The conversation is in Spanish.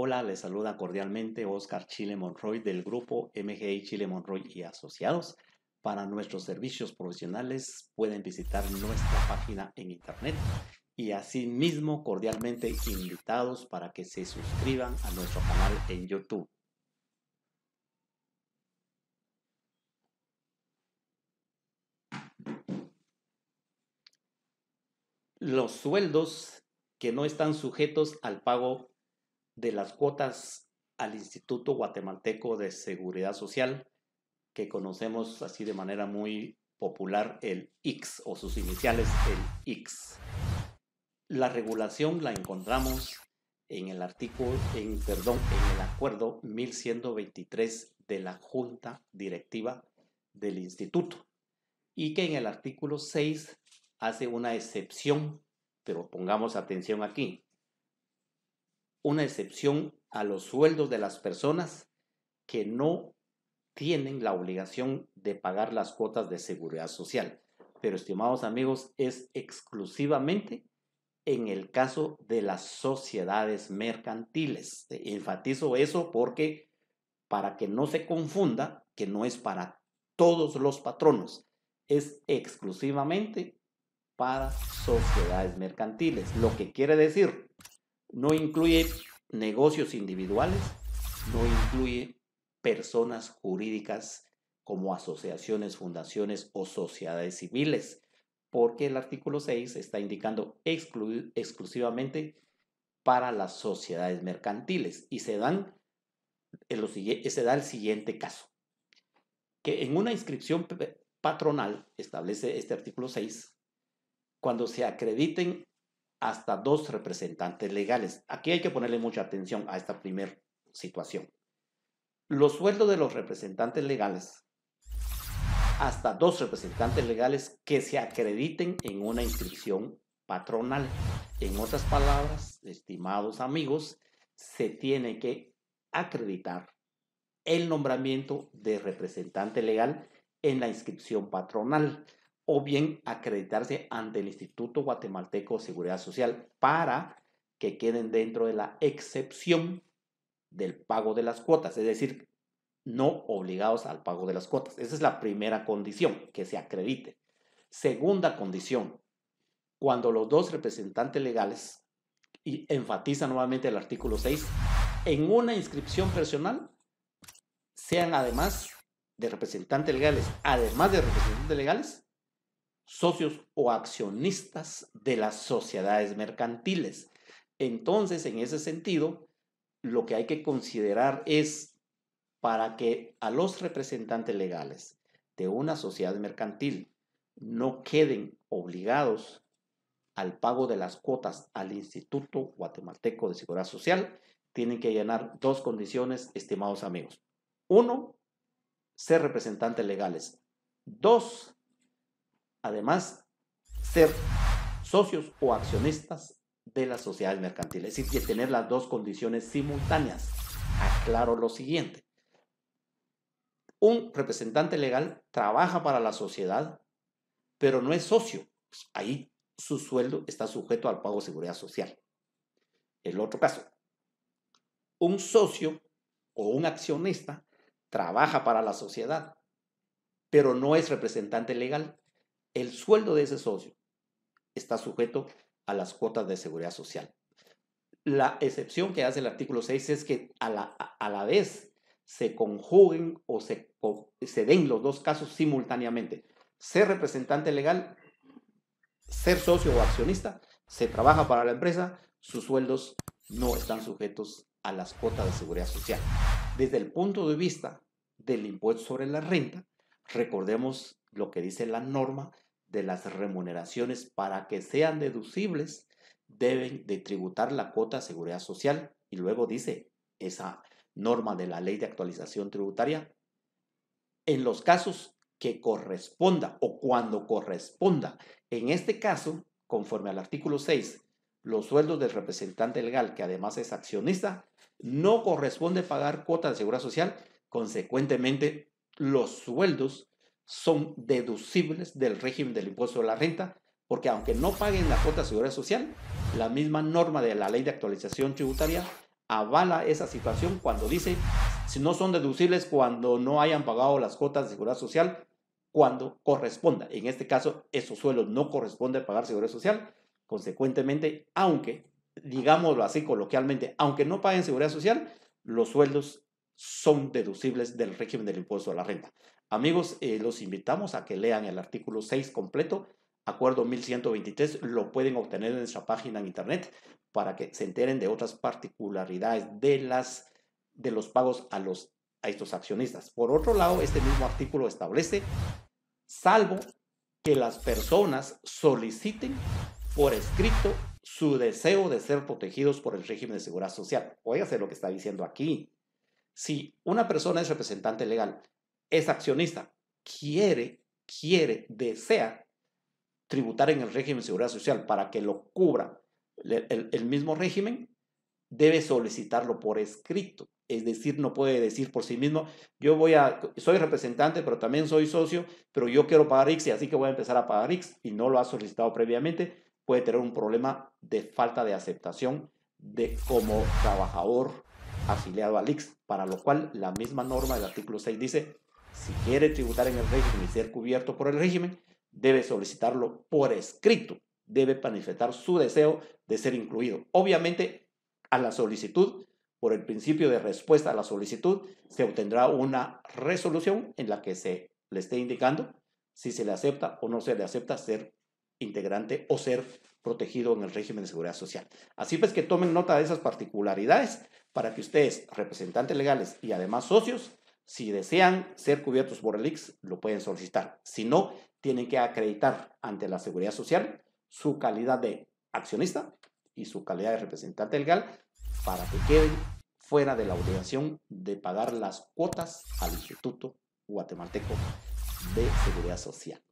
Hola, les saluda cordialmente Oscar Chile Monroy del grupo MGI Chile Monroy y Asociados. Para nuestros servicios profesionales pueden visitar nuestra página en internet y asimismo cordialmente invitados para que se suscriban a nuestro canal en YouTube. Los sueldos que no están sujetos al pago de las cuotas al Instituto Guatemalteco de Seguridad Social, que conocemos así de manera muy popular el x o sus iniciales el x La regulación la encontramos en el artículo, en, perdón, en el acuerdo 1123 de la Junta Directiva del Instituto y que en el artículo 6 hace una excepción, pero pongamos atención aquí, una excepción a los sueldos de las personas que no tienen la obligación de pagar las cuotas de seguridad social. Pero, estimados amigos, es exclusivamente en el caso de las sociedades mercantiles. Eh, enfatizo eso porque para que no se confunda que no es para todos los patronos, es exclusivamente para sociedades mercantiles, lo que quiere decir no incluye negocios individuales, no incluye personas jurídicas como asociaciones, fundaciones o sociedades civiles, porque el artículo 6 está indicando exclusivamente para las sociedades mercantiles y se, dan se da el siguiente caso, que en una inscripción patronal, establece este artículo 6, cuando se acrediten hasta dos representantes legales. Aquí hay que ponerle mucha atención a esta primera situación. Los sueldos de los representantes legales, hasta dos representantes legales que se acrediten en una inscripción patronal. En otras palabras, estimados amigos, se tiene que acreditar el nombramiento de representante legal en la inscripción patronal o bien acreditarse ante el Instituto Guatemalteco de Seguridad Social para que queden dentro de la excepción del pago de las cuotas, es decir, no obligados al pago de las cuotas. Esa es la primera condición, que se acredite. Segunda condición, cuando los dos representantes legales, y enfatiza nuevamente el artículo 6, en una inscripción personal sean además de representantes legales, además de representantes legales, socios o accionistas de las sociedades mercantiles. Entonces, en ese sentido, lo que hay que considerar es para que a los representantes legales de una sociedad mercantil no queden obligados al pago de las cuotas al Instituto Guatemalteco de Seguridad Social, tienen que llenar dos condiciones, estimados amigos. Uno, ser representantes legales. Dos, además ser socios o accionistas de las sociedades mercantiles, es decir, tener las dos condiciones simultáneas. Aclaro lo siguiente. Un representante legal trabaja para la sociedad, pero no es socio. Pues, ahí su sueldo está sujeto al pago de seguridad social. El otro caso, un socio o un accionista trabaja para la sociedad, pero no es representante legal. El sueldo de ese socio está sujeto a las cuotas de seguridad social. La excepción que hace el artículo 6 es que a la, vez se conjuguen o se, se den los dos casos simultáneamente. Ser representante legal, ser socio o accionista, se trabaja para la empresa, sus sueldos no están sujetos a las cuotas de seguridad social. Desde el punto de vista del impuesto sobre la renta, recordemos lo que dice la norma de las remuneraciones para que sean deducibles, deben de tributar la cuota de seguridad social. Y luego dice esa norma de la ley de actualización tributaria, en los casos que corresponda o cuando corresponda. En este caso, conforme al artículo 6, los sueldos del representante legal, que además es accionista, no corresponde pagar cuota de seguridad social. Consecuentemente, los sueldos son deducibles del régimen del impuesto de la renta, porque aunque no paguen la cuota de seguridad social, la misma norma de la ley de actualización tributaria avala esa situación cuando dice si no son deducibles cuando no hayan pagado las cuotas de seguridad social cuando corresponda. En este caso, esos sueldos no a pagar seguridad social. Consecuentemente, aunque, digámoslo así coloquialmente, aunque no paguen seguridad social, los sueldos son deducibles del régimen del impuesto a la renta. Amigos, eh, los invitamos a que lean el artículo 6 completo, acuerdo 1123, lo pueden obtener en nuestra página en internet para que se enteren de otras particularidades de, las, de los pagos a, los, a estos accionistas. Por otro lado, este mismo artículo establece, salvo que las personas soliciten por escrito su deseo de ser protegidos por el régimen de seguridad social. hacer lo que está diciendo aquí. Si una persona es representante legal es accionista, quiere, quiere, desea tributar en el régimen de seguridad social para que lo cubra el, mismo régimen, debe solicitarlo por escrito. Es decir, no puede decir por sí mismo, yo voy a, soy representante, pero también soy socio, pero yo quiero pagar X y así que voy a empezar a pagar X y no lo ha solicitado previamente, puede tener un problema de falta de aceptación de como trabajador afiliado al X, para lo cual la misma norma del artículo 6 dice, si quiere tributar en el régimen y ser cubierto por el régimen, debe solicitarlo por escrito, debe manifestar su deseo de ser incluido. Obviamente, a la solicitud, por el principio de respuesta a la solicitud, se obtendrá una resolución en la que se le esté indicando si se le acepta o no se le acepta ser integrante o ser protegido en el régimen de seguridad social. Así pues que tomen nota de esas particularidades para que ustedes, representantes legales y además socios, si desean ser cubiertos por el IX, lo pueden solicitar. Si no, tienen que acreditar ante la Seguridad Social su calidad de accionista y su calidad de representante legal para que queden fuera de la obligación de pagar las cuotas al Instituto Guatemalteco de Seguridad Social.